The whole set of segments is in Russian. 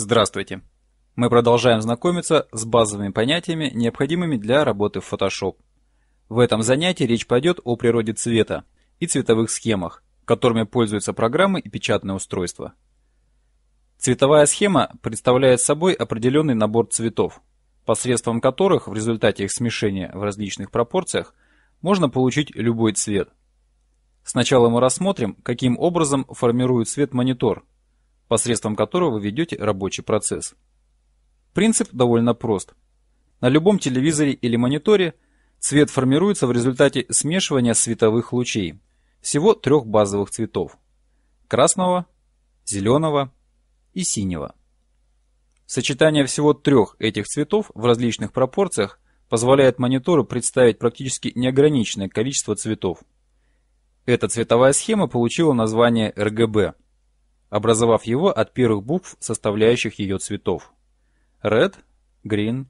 Здравствуйте! Мы продолжаем знакомиться с базовыми понятиями, необходимыми для работы в Photoshop. В этом занятии речь пойдет о природе цвета и цветовых схемах, которыми пользуются программы и печатные устройства. Цветовая схема представляет собой определенный набор цветов, посредством которых в результате их смешения в различных пропорциях можно получить любой цвет. Сначала мы рассмотрим, каким образом формирует цвет монитор – посредством которого вы ведете рабочий процесс. Принцип довольно прост. На любом телевизоре или мониторе цвет формируется в результате смешивания световых лучей, всего трех базовых цветов – красного, зеленого и синего. Сочетание всего трех этих цветов в различных пропорциях позволяет монитору представить практически неограниченное количество цветов. Эта цветовая схема получила название RGB образовав его от первых букв, составляющих ее цветов. Red, Green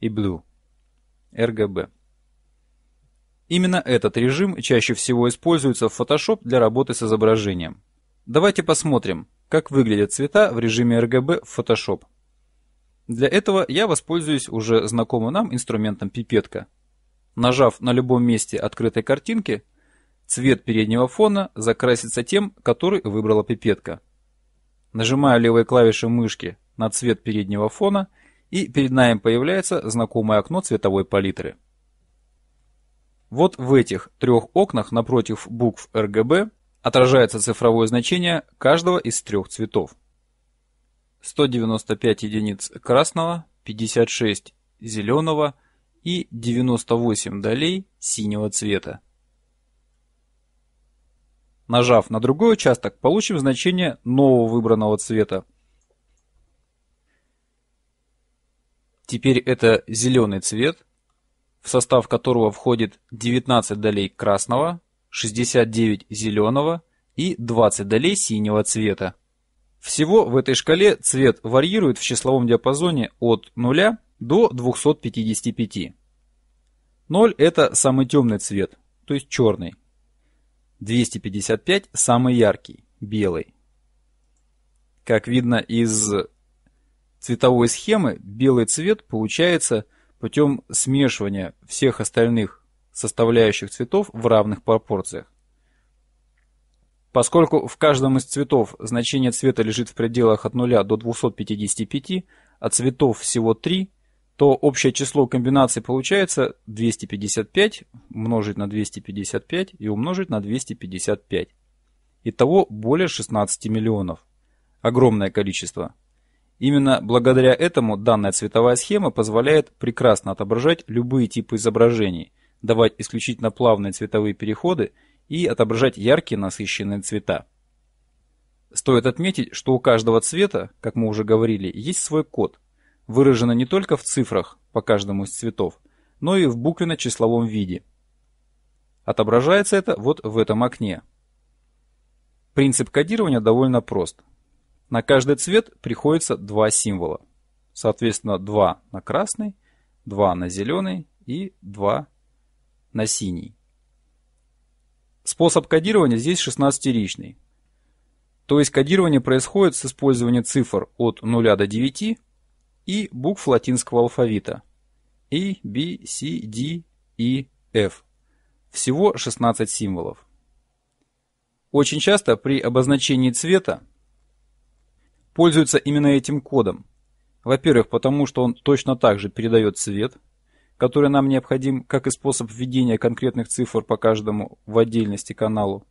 и Blue. RGB. Именно этот режим чаще всего используется в Photoshop для работы с изображением. Давайте посмотрим, как выглядят цвета в режиме RGB в Photoshop. Для этого я воспользуюсь уже знакомым нам инструментом пипетка. Нажав на любом месте открытой картинки, цвет переднего фона закрасится тем, который выбрала пипетка. Нажимаю левой клавишей мышки на цвет переднего фона, и перед нами появляется знакомое окно цветовой палитры. Вот в этих трех окнах напротив букв RGB отражается цифровое значение каждого из трех цветов. 195 единиц красного, 56 зеленого и 98 долей синего цвета. Нажав на другой участок, получим значение нового выбранного цвета. Теперь это зеленый цвет, в состав которого входит 19 долей красного, 69 зеленого и 20 долей синего цвета. Всего в этой шкале цвет варьирует в числовом диапазоне от 0 до 255. 0 это самый темный цвет, то есть черный. 255 самый яркий, белый. Как видно из цветовой схемы, белый цвет получается путем смешивания всех остальных составляющих цветов в равных пропорциях. Поскольку в каждом из цветов значение цвета лежит в пределах от 0 до 255, а цветов всего 3, то общее число комбинаций получается 255 умножить на 255 и умножить на 255. Итого более 16 миллионов. Огромное количество. Именно благодаря этому данная цветовая схема позволяет прекрасно отображать любые типы изображений, давать исключительно плавные цветовые переходы и отображать яркие насыщенные цвета. Стоит отметить, что у каждого цвета, как мы уже говорили, есть свой код – выражена не только в цифрах по каждому из цветов, но и в буквенно-числовом виде. Отображается это вот в этом окне. Принцип кодирования довольно прост. На каждый цвет приходится два символа. Соответственно, два на красный, два на зеленый и два на синий. Способ кодирования здесь 16-ричный. То есть кодирование происходит с использованием цифр от 0 до 9 и букв латинского алфавита A, B, C, D, E, F. Всего 16 символов. Очень часто при обозначении цвета пользуются именно этим кодом. Во-первых, потому что он точно так же передает цвет, который нам необходим, как и способ введения конкретных цифр по каждому в отдельности каналу.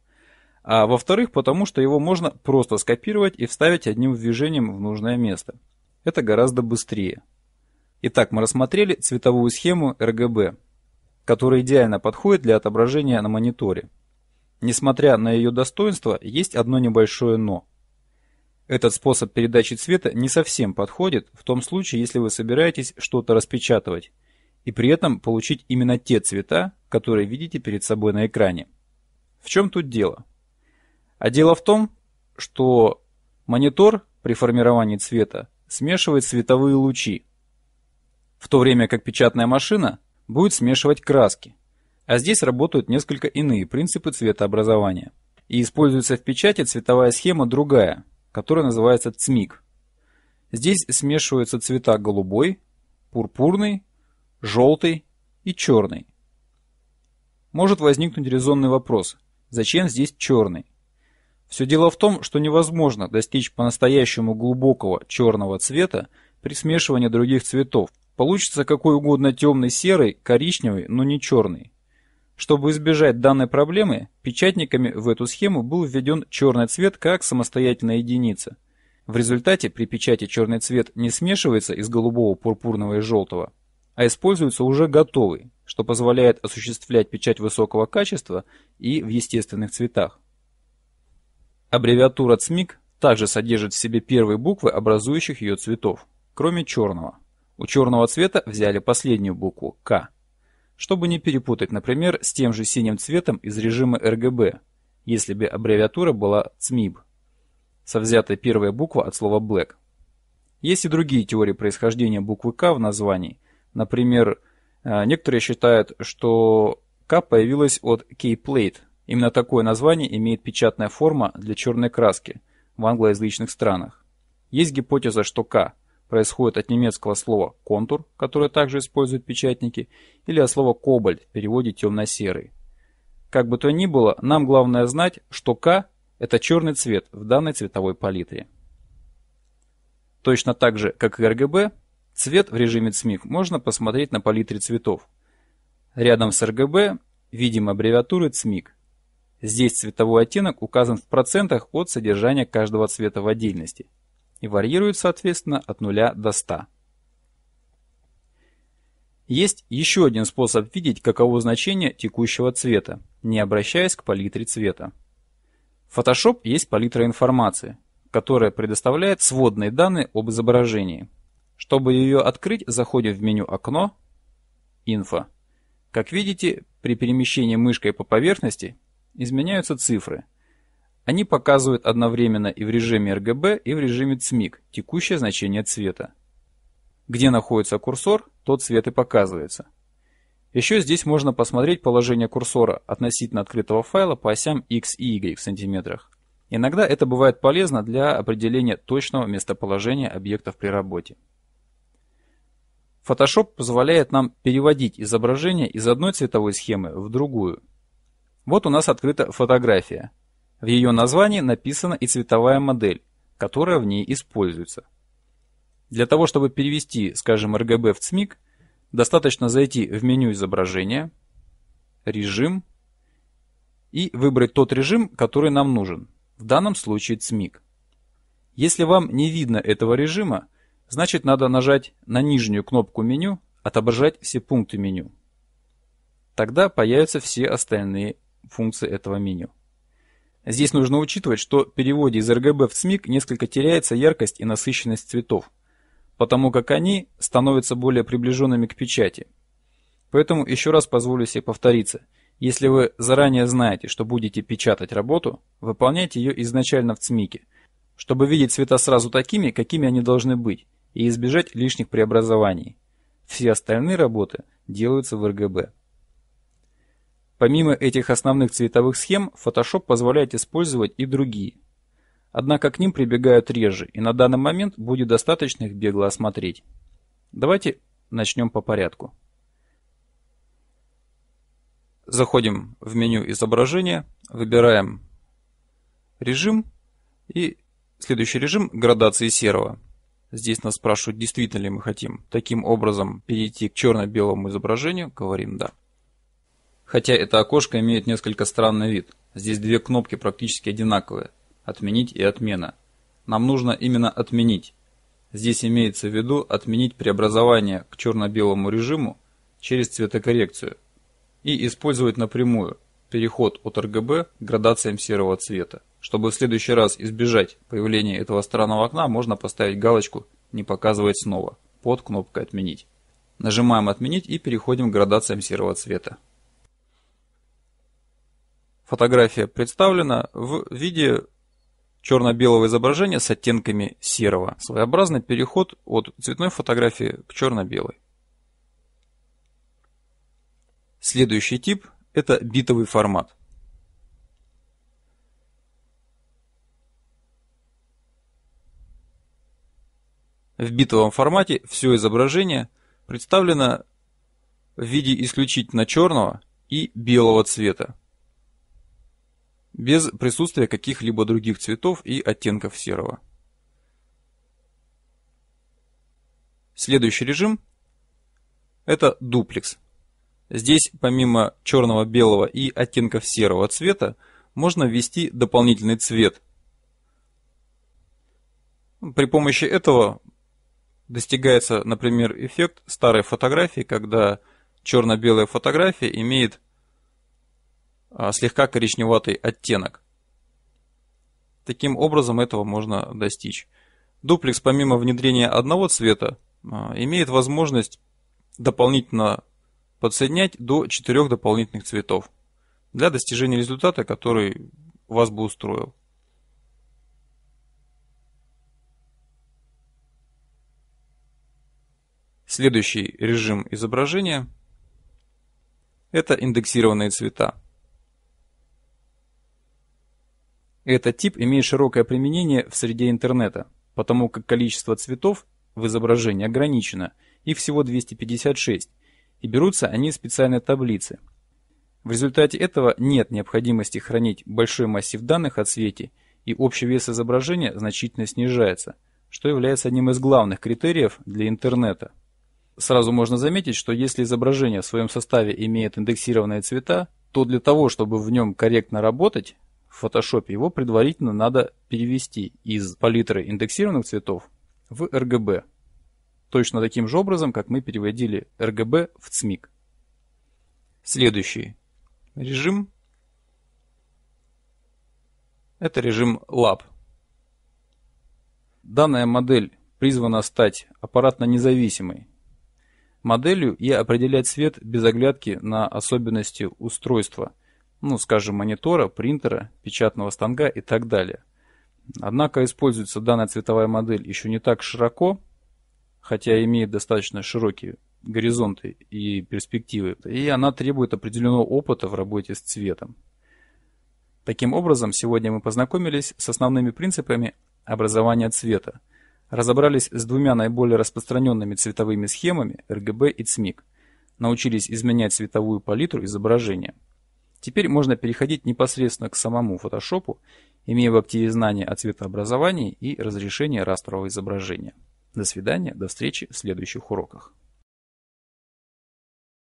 А во-вторых, потому что его можно просто скопировать и вставить одним движением в нужное место – это гораздо быстрее. Итак, мы рассмотрели цветовую схему RGB, которая идеально подходит для отображения на мониторе. Несмотря на ее достоинства, есть одно небольшое «но». Этот способ передачи цвета не совсем подходит в том случае, если вы собираетесь что-то распечатывать и при этом получить именно те цвета, которые видите перед собой на экране. В чем тут дело? А дело в том, что монитор при формировании цвета смешивает световые лучи, в то время как печатная машина будет смешивать краски. А здесь работают несколько иные принципы цветообразования. И используется в печати цветовая схема другая, которая называется ЦМИК. Здесь смешиваются цвета голубой, пурпурный, желтый и черный. Может возникнуть резонный вопрос, зачем здесь черный? Все дело в том, что невозможно достичь по-настоящему глубокого черного цвета при смешивании других цветов. Получится какой угодно темный серый, коричневый, но не черный. Чтобы избежать данной проблемы, печатниками в эту схему был введен черный цвет как самостоятельная единица. В результате при печати черный цвет не смешивается из голубого, пурпурного и желтого, а используется уже готовый, что позволяет осуществлять печать высокого качества и в естественных цветах. Аббревиатура ЦМИК также содержит в себе первые буквы образующих ее цветов, кроме черного. У черного цвета взяли последнюю букву «К», чтобы не перепутать, например, с тем же синим цветом из режима РГБ, если бы аббревиатура была ЦМИБ, со взятой первая буква от слова «black». Есть и другие теории происхождения буквы «К» в названии. Например, э, некоторые считают, что «К» появилась от «K-plate», Именно такое название имеет печатная форма для черной краски в англоязычных странах. Есть гипотеза, что «К» происходит от немецкого слова «контур», которое также используют печатники, или от слова «кобальт» в переводе «темно-серый». Как бы то ни было, нам главное знать, что «К» – это черный цвет в данной цветовой палитре. Точно так же, как и RGB, цвет в режиме CMYK можно посмотреть на палитре цветов. Рядом с RGB видим аббревиатуры CMYK. Здесь цветовой оттенок указан в процентах от содержания каждого цвета в отдельности и варьирует, соответственно, от 0 до 100. Есть еще один способ видеть, каково значение текущего цвета, не обращаясь к палитре цвета. В Photoshop есть палитра информации, которая предоставляет сводные данные об изображении. Чтобы ее открыть, заходим в меню «Окно», «Инфо». Как видите, при перемещении мышкой по поверхности изменяются цифры. Они показывают одновременно и в режиме RGB, и в режиме CMYK текущее значение цвета. Где находится курсор, тот цвет и показывается. Еще здесь можно посмотреть положение курсора относительно открытого файла по осям X и Y в сантиметрах. Иногда это бывает полезно для определения точного местоположения объектов при работе. Photoshop позволяет нам переводить изображение из одной цветовой схемы в другую – вот у нас открыта фотография. В ее названии написана и цветовая модель, которая в ней используется. Для того, чтобы перевести, скажем, RGB в CMYK, достаточно зайти в меню изображения, режим и выбрать тот режим, который нам нужен, в данном случае CMYK. Если вам не видно этого режима, значит надо нажать на нижнюю кнопку меню «Отображать все пункты меню». Тогда появятся все остальные функции этого меню. Здесь нужно учитывать, что в переводе из RGB в CMYK несколько теряется яркость и насыщенность цветов, потому как они становятся более приближенными к печати. Поэтому еще раз позволю себе повториться. Если вы заранее знаете, что будете печатать работу, выполняйте ее изначально в CMYK, чтобы видеть цвета сразу такими, какими они должны быть, и избежать лишних преобразований. Все остальные работы делаются в RGB. Помимо этих основных цветовых схем, Photoshop позволяет использовать и другие. Однако к ним прибегают реже, и на данный момент будет достаточно их бегло осмотреть. Давайте начнем по порядку. Заходим в меню изображения, выбираем режим и следующий режим градации серого. Здесь нас спрашивают, действительно ли мы хотим таким образом перейти к черно-белому изображению. Говорим «да». Хотя это окошко имеет несколько странный вид. Здесь две кнопки практически одинаковые. Отменить и отмена. Нам нужно именно отменить. Здесь имеется в виду отменить преобразование к черно-белому режиму через цветокоррекцию и использовать напрямую переход от RGB к градациям серого цвета. Чтобы в следующий раз избежать появления этого странного окна, можно поставить галочку «Не показывать снова» под кнопкой «Отменить». Нажимаем «Отменить» и переходим к градациям серого цвета. Фотография представлена в виде черно-белого изображения с оттенками серого. Своеобразный переход от цветной фотографии к черно-белой. Следующий тип – это битовый формат. В битовом формате все изображение представлено в виде исключительно черного и белого цвета без присутствия каких-либо других цветов и оттенков серого. Следующий режим – это дуплекс. Здесь помимо черного, белого и оттенков серого цвета можно ввести дополнительный цвет. При помощи этого достигается, например, эффект старой фотографии, когда черно-белая фотография имеет а, слегка коричневатый оттенок. Таким образом этого можно достичь. Дуплекс помимо внедрения одного цвета а, имеет возможность дополнительно подсоединять до четырех дополнительных цветов для достижения результата, который вас бы устроил. Следующий режим изображения – это индексированные цвета. Этот тип имеет широкое применение в среде интернета, потому как количество цветов в изображении ограничено, их всего 256, и берутся они из специальной таблицы. В результате этого нет необходимости хранить большой массив данных о цвете, и общий вес изображения значительно снижается, что является одним из главных критериев для интернета. Сразу можно заметить, что если изображение в своем составе имеет индексированные цвета, то для того, чтобы в нем корректно работать, в фотошопе, его предварительно надо перевести из палитры индексированных цветов в RGB. Точно таким же образом, как мы переводили RGB в CMYK. Следующий режим. Это режим Lab. Данная модель призвана стать аппаратно-независимой моделью и определять цвет без оглядки на особенности устройства – ну, скажем, монитора, принтера, печатного станка и так далее. Однако используется данная цветовая модель еще не так широко, хотя имеет достаточно широкие горизонты и перспективы, и она требует определенного опыта в работе с цветом. Таким образом, сегодня мы познакомились с основными принципами образования цвета, разобрались с двумя наиболее распространенными цветовыми схемами RGB и CMYK, научились изменять цветовую палитру изображения – Теперь можно переходить непосредственно к самому Photoshop, имея в активе знания о цветообразовании и разрешении растрового изображения. До свидания, до встречи в следующих уроках.